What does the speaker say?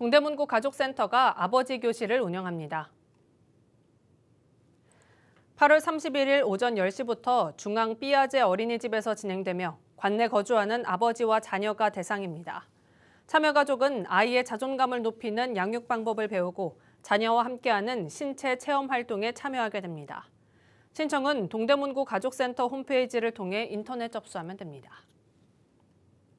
동대문구 가족센터가 아버지 교실을 운영합니다. 8월 31일 오전 10시부터 중앙 삐아제 어린이집에서 진행되며 관내 거주하는 아버지와 자녀가 대상입니다. 참여가족은 아이의 자존감을 높이는 양육 방법을 배우고 자녀와 함께하는 신체 체험 활동에 참여하게 됩니다. 신청은 동대문구 가족센터 홈페이지를 통해 인터넷 접수하면 됩니다.